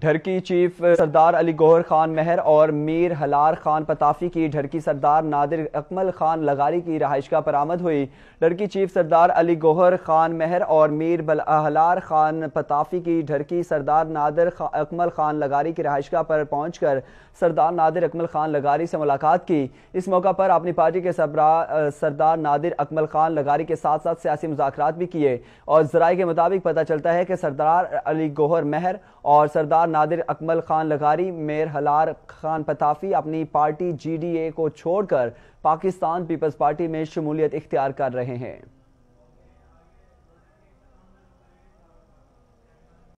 ढरकी chief Sardar Ali Gohar Khan Mahar और मीर हलार खान पताफी की ढरकी सरदार नादिर अकमल खान लगारी की का बरामद हुई ढरकी चीफ सरदार अली गोहर खान महर और मीर बल हलार खान पताफी की ढरकी सरदार नादिर खा, अकमल खान लगारी की रहाइश पर पहुँच कर सरदार नादिर अकमल खान लगारी से मुलाकात की इस मौका पर अपनी पार्टी के सबरा सरदार नादिर अकमल खान लगारी के साथ साथ सियासी मुजाकर भी किए और जराये के मुताबिक पता चलता है कि सरदार अली गोहर महर और सरदार सरदार नादिर अकमल खान लगारी मेयर हलार खान पताफी अपनी पार्टी जीडीए को छोड़कर पाकिस्तान पीपल्स पार्टी में शमूलियत इख्तियार कर रहे हैं